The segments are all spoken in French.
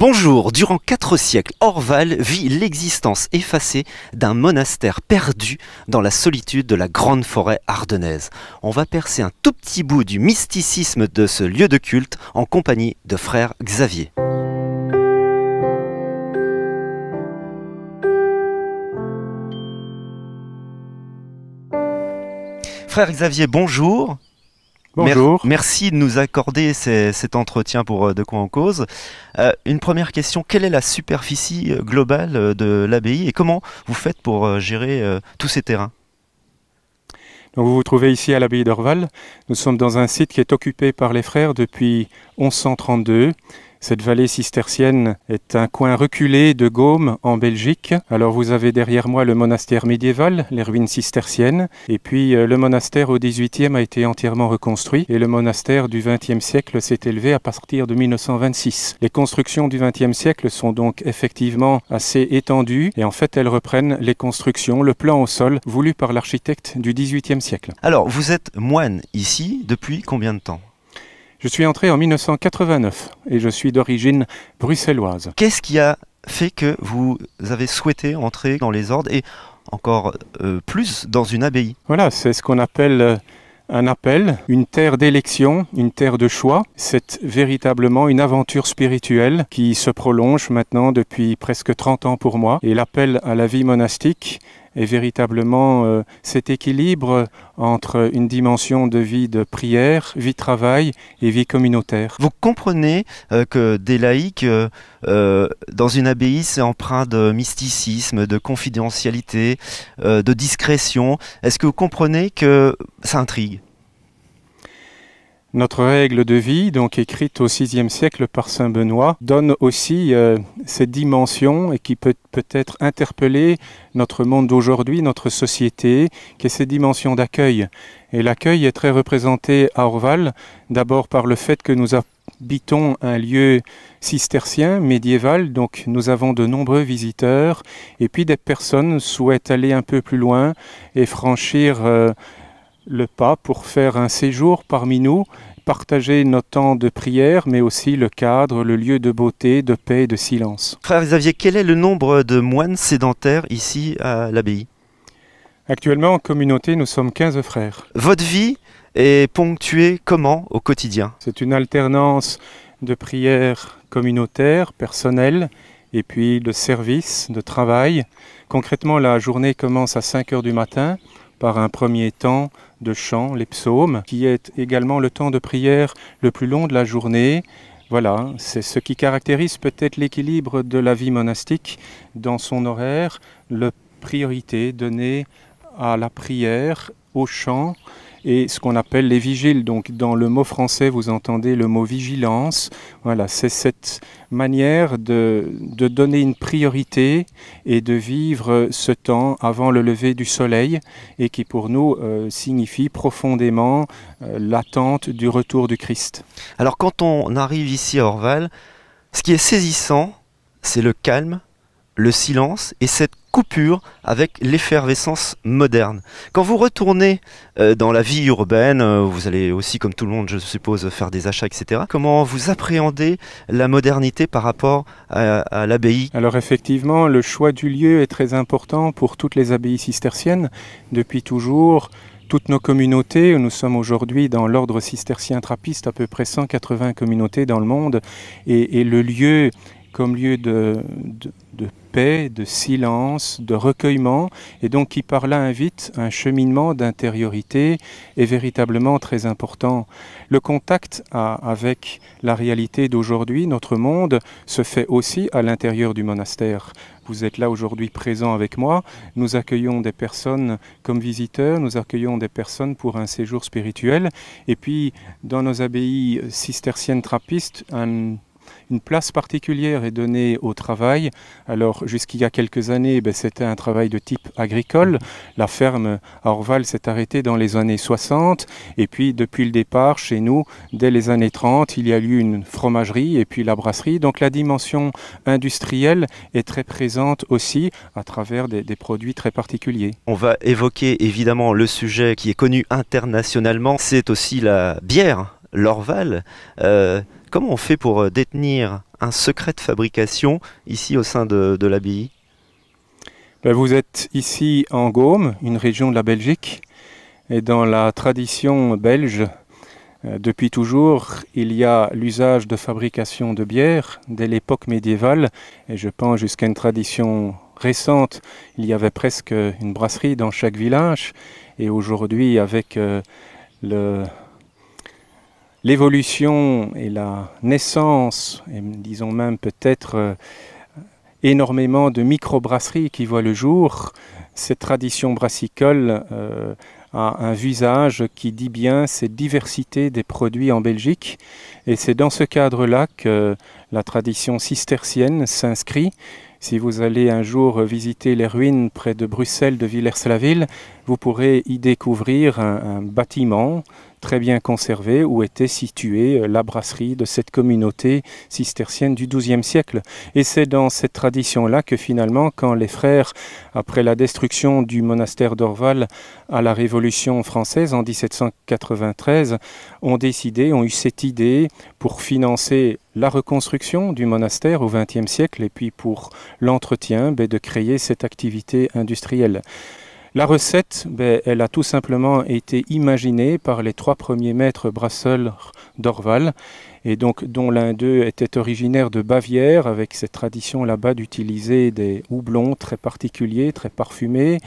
Bonjour, durant quatre siècles, Orval vit l'existence effacée d'un monastère perdu dans la solitude de la grande forêt ardennaise. On va percer un tout petit bout du mysticisme de ce lieu de culte en compagnie de frère Xavier. Frère Xavier, bonjour. Bonjour. merci de nous accorder cet entretien pour euh, De quoi en cause. Euh, une première question, quelle est la superficie euh, globale de l'abbaye et comment vous faites pour gérer tous ces terrains vous vous trouvez ici à l'abbaye d'Orval. Nous sommes dans un site qui est occupé par les frères depuis 1132 cette vallée cistercienne est un coin reculé de Gaume en Belgique. Alors vous avez derrière moi le monastère médiéval, les ruines cisterciennes, et puis euh, le monastère au 18 a été entièrement reconstruit et le monastère du 20e siècle s'est élevé à partir de 1926. Les constructions du 20e siècle sont donc effectivement assez étendues et en fait elles reprennent les constructions, le plan au sol voulu par l'architecte du XVIIIe siècle. Alors vous êtes moine ici depuis combien de temps je suis entré en 1989 et je suis d'origine bruxelloise. Qu'est-ce qui a fait que vous avez souhaité entrer dans les ordres et encore euh, plus dans une abbaye Voilà, c'est ce qu'on appelle euh, un appel, une terre d'élection, une terre de choix. C'est véritablement une aventure spirituelle qui se prolonge maintenant depuis presque 30 ans pour moi. Et l'appel à la vie monastique et véritablement euh, cet équilibre entre une dimension de vie de prière, vie de travail et vie communautaire. Vous comprenez euh, que des laïcs euh, dans une abbaye, c'est empreint de mysticisme, de confidentialité, de discrétion. Est-ce que vous comprenez que ça intrigue notre règle de vie, donc écrite au VIe siècle par Saint Benoît, donne aussi euh, cette dimension et qui peut peut-être interpeller notre monde d'aujourd'hui, notre société, qui est cette dimension d'accueil. Et l'accueil est très représenté à Orval, d'abord par le fait que nous habitons un lieu cistercien, médiéval, donc nous avons de nombreux visiteurs, et puis des personnes souhaitent aller un peu plus loin et franchir... Euh, le pas pour faire un séjour parmi nous, partager notre temps de prière, mais aussi le cadre, le lieu de beauté, de paix et de silence. Frère Xavier, quel est le nombre de moines sédentaires ici à l'abbaye Actuellement, en communauté, nous sommes 15 frères. Votre vie est ponctuée comment au quotidien C'est une alternance de prières communautaires, personnelles et puis de service, de travail. Concrètement, la journée commence à 5 heures du matin par un premier temps de chant, les psaumes, qui est également le temps de prière le plus long de la journée. Voilà, c'est ce qui caractérise peut-être l'équilibre de la vie monastique dans son horaire, la priorité donnée à la prière, au chant, et ce qu'on appelle les vigiles. Donc dans le mot français, vous entendez le mot vigilance. Voilà, c'est cette manière de, de, donner une priorité et de vivre ce temps avant le lever du soleil et qui pour nous euh, signifie profondément euh, l'attente du retour du Christ. Alors quand on arrive ici à Orval, ce qui est saisissant, c'est le calme le silence et cette coupure avec l'effervescence moderne. Quand vous retournez euh, dans la vie urbaine, euh, vous allez aussi, comme tout le monde, je suppose, faire des achats, etc. Comment vous appréhendez la modernité par rapport à, l'abbaye Alors effectivement, le choix du lieu est très important pour toutes les abbayes cisterciennes. Depuis toujours, toutes nos communautés. Nous sommes aujourd'hui dans l'ordre cistercien trappiste, à peu près 180 communautés dans le monde, et, et le lieu comme lieu de, de, paix, de silence, de recueillement, et donc qui par là invite un cheminement d'intériorité est véritablement très important. Le contact avec la réalité d'aujourd'hui, notre monde, se fait aussi à l'intérieur du monastère. Vous êtes là aujourd'hui présent avec moi. Nous accueillons des personnes comme visiteurs, nous accueillons des personnes pour un séjour spirituel. Et puis, dans nos abbayes cisterciennes trappistes, un une place particulière est donnée au travail. Alors jusqu'il y a quelques années, eh ben, c'était un travail de type agricole. La ferme à Orval s'est arrêtée dans les années 60. Et puis depuis le départ, chez nous, dès les années 30, il y a eu une fromagerie et puis la brasserie. Donc la dimension industrielle est très présente aussi à travers des, produits très particuliers. On va évoquer évidemment le sujet qui est connu internationalement. C'est aussi la bière l'Orval. Euh, Comment on fait pour euh, détenir un secret de fabrication ici au sein de, l'abbaye ben, Vous êtes ici en Gaume, une région de la Belgique, et dans la tradition belge, euh, depuis toujours, il y a l'usage de fabrication de bière dès l'époque médiévale, et je pense jusqu'à une tradition récente. Il y avait presque une brasserie dans chaque village, et aujourd'hui, avec euh, le l'évolution et la naissance, et disons même peut-être euh, énormément de micro microbrasseries qui voient le jour, cette tradition brassicole euh, a un visage qui dit bien cette diversité des produits en Belgique. Et c'est dans ce cadre-là que la tradition cistercienne s'inscrit. Si vous allez un jour visiter les ruines près de Bruxelles, de Villers-la-Ville, vous pourrez y découvrir un bâtiment très bien conservée où était située euh, la brasserie de cette communauté cistercienne du XIIe siècle. Et c'est dans cette tradition-là que finalement, quand les frères, après la destruction du monastère d'Orval à la Révolution française en 1793, ont décidé, ont eu cette idée pour financer la reconstruction du monastère au XXe siècle et puis pour l'entretien ben, de créer cette activité industrielle. La recette, ben, elle a tout simplement été imaginée par les trois premiers maîtres brasseurs d'Orval, et donc dont l'un d'eux était originaire de Bavière, avec cette tradition là-bas d'utiliser des houblons très particuliers, très parfumés.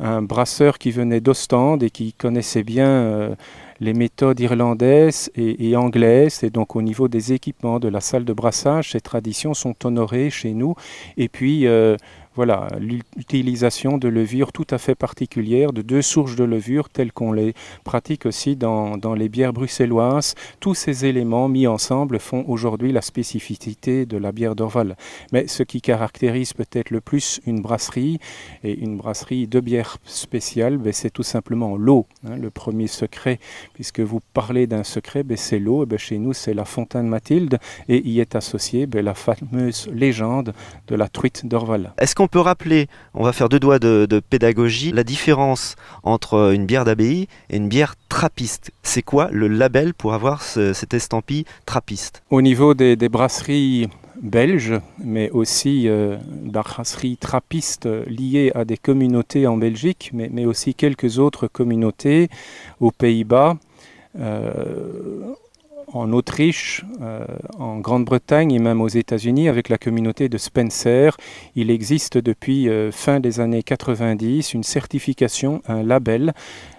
Un brasseur qui venait d'Ostende et qui connaissait bien euh, les méthodes irlandaises et, anglaises. Et donc au niveau des équipements, de la salle de brassage, ces traditions sont honorées chez nous. Et puis euh, voilà, l'utilisation de levures tout à fait particulière, de deux sources de levure telles qu'on les pratique aussi dans, les bières bruxelloises. Tous ces éléments mis ensemble font aujourd'hui la spécificité de la bière d'Orval. Mais ce qui caractérise peut-être le plus une brasserie et une brasserie de bière spéciale, ben, c'est tout simplement l'eau, hein, le premier secret. Puisque vous parlez d'un secret, ben, c'est l'eau. Eh ben, chez nous, c'est la fontaine Mathilde et y est associée la fameuse légende de la truite d'Orval. On peut rappeler, on va faire deux doigts de, pédagogie, la différence entre une bière d'abbaye et une bière trappiste C'est quoi le label pour avoir cette estampille trappiste Au niveau des, brasseries belges, mais aussi euh, brasseries trappistes liées à des communautés en Belgique, mais, aussi quelques autres communautés aux Pays-Bas, euh, en Autriche, euh, en Grande-Bretagne et même aux États-Unis avec la communauté de Spencer. Il existe depuis euh, fin des années 90 une certification, un label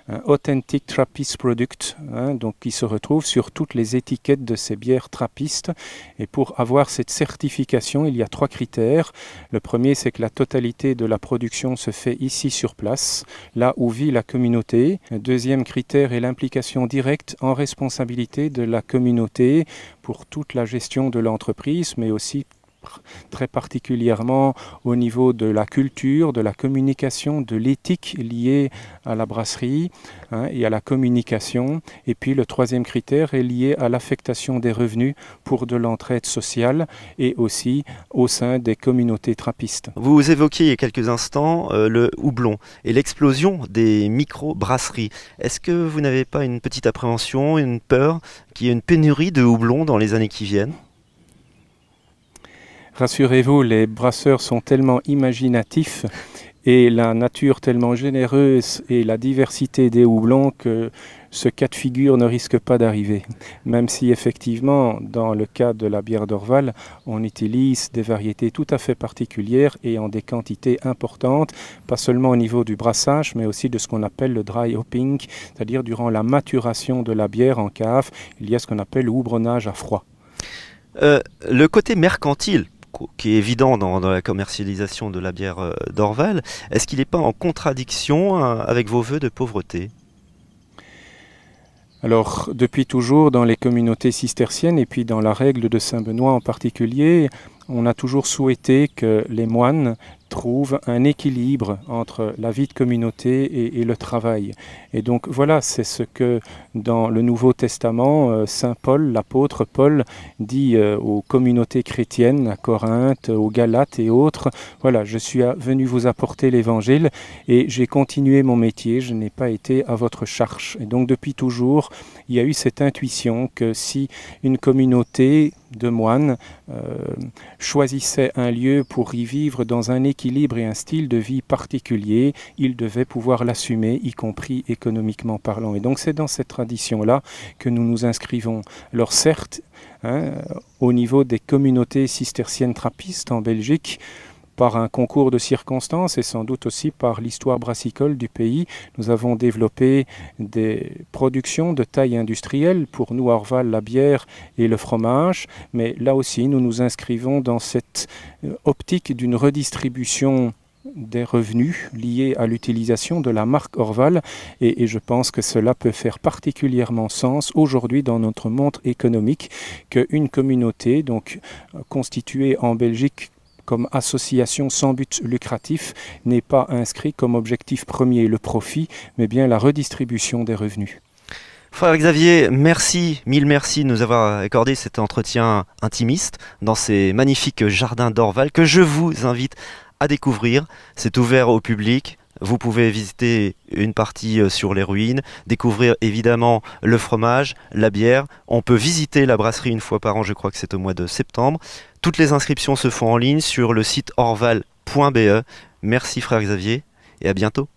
euh, Authentic Trappist Product, hein, donc qui se retrouve sur toutes les étiquettes de ces bières trappistes. Et pour avoir cette certification, il y a trois critères. Le premier, c'est que la totalité de la production se fait ici sur place, là où vit la communauté. Le deuxième critère est l'implication directe en responsabilité de la communauté pour toute la gestion de l'entreprise, mais aussi très particulièrement au niveau de la culture, de la communication, de l'éthique liée à la brasserie hein, et à la communication. Et puis le troisième critère est lié à l'affectation des revenus pour de l'entraide sociale et aussi au sein des communautés trapistes. Vous évoquiez il y a quelques instants euh, le houblon et l'explosion des micro-brasseries. Est-ce que vous n'avez pas une petite appréhension, une peur qu'il y ait une pénurie de houblon dans les années qui viennent Rassurez-vous, les brasseurs sont tellement imaginatifs et la nature tellement généreuse et la diversité des houblons que ce cas de figure ne risque pas d'arriver. Même si effectivement, dans le cas de la bière d'Orval, on utilise des variétés tout à fait particulières et en des quantités importantes, pas seulement au niveau du brassage, mais aussi de ce qu'on appelle le dry hopping, c'est-à-dire durant la maturation de la bière en cave, il y a ce qu'on appelle le houbronnage à froid. Euh, le côté mercantile qui est évident dans, la commercialisation de la bière euh, d'Orval, est-ce qu'il n'est pas en contradiction euh, avec vos voeux de pauvreté alors, depuis toujours, dans les communautés cisterciennes et puis dans la règle de Saint-Benoît en particulier, on a toujours souhaité que les moines trouve un équilibre entre la vie de communauté et, et le travail. Et donc voilà, c'est ce que dans le Nouveau Testament, euh, Saint Paul, l'apôtre Paul, dit euh, aux communautés chrétiennes, à Corinthe, aux Galates et autres, voilà, je suis venu vous apporter l'évangile et j'ai continué mon métier, je n'ai pas été à votre charge. Et donc depuis toujours, il y a eu cette intuition que si une communauté de moines euh, choisissait un lieu pour y vivre dans un équilibre et un style de vie particulier, il devait pouvoir l'assumer, y compris économiquement parlant. Et donc c'est dans cette tradition-là que nous nous inscrivons. Alors certes, hein, au niveau des communautés cisterciennes trappistes en Belgique, par un concours de circonstances et sans doute aussi par l'histoire brassicole du pays, nous avons développé des productions de taille industrielle. Pour nous, Orval, la bière et le fromage. Mais là aussi, nous nous inscrivons dans cette euh, optique d'une redistribution des revenus liés à l'utilisation de la marque Orval et, je pense que cela peut faire particulièrement sens aujourd'hui dans notre monde économique qu'une communauté donc euh, constituée en Belgique comme association sans but lucratif n'est pas inscrit comme objectif premier le profit, mais bien la redistribution des revenus. Frère Xavier, merci, mille merci de nous avoir accordé cet entretien intimiste dans ces magnifiques jardins d'Orval que je vous invite à découvrir. C'est ouvert au public, vous pouvez visiter une partie euh, sur les ruines, découvrir évidemment le fromage, la bière. On peut visiter la brasserie une fois par an, je crois que c'est au mois de septembre. Toutes les inscriptions se font en ligne sur le site orval.be. Merci frère Xavier et à bientôt.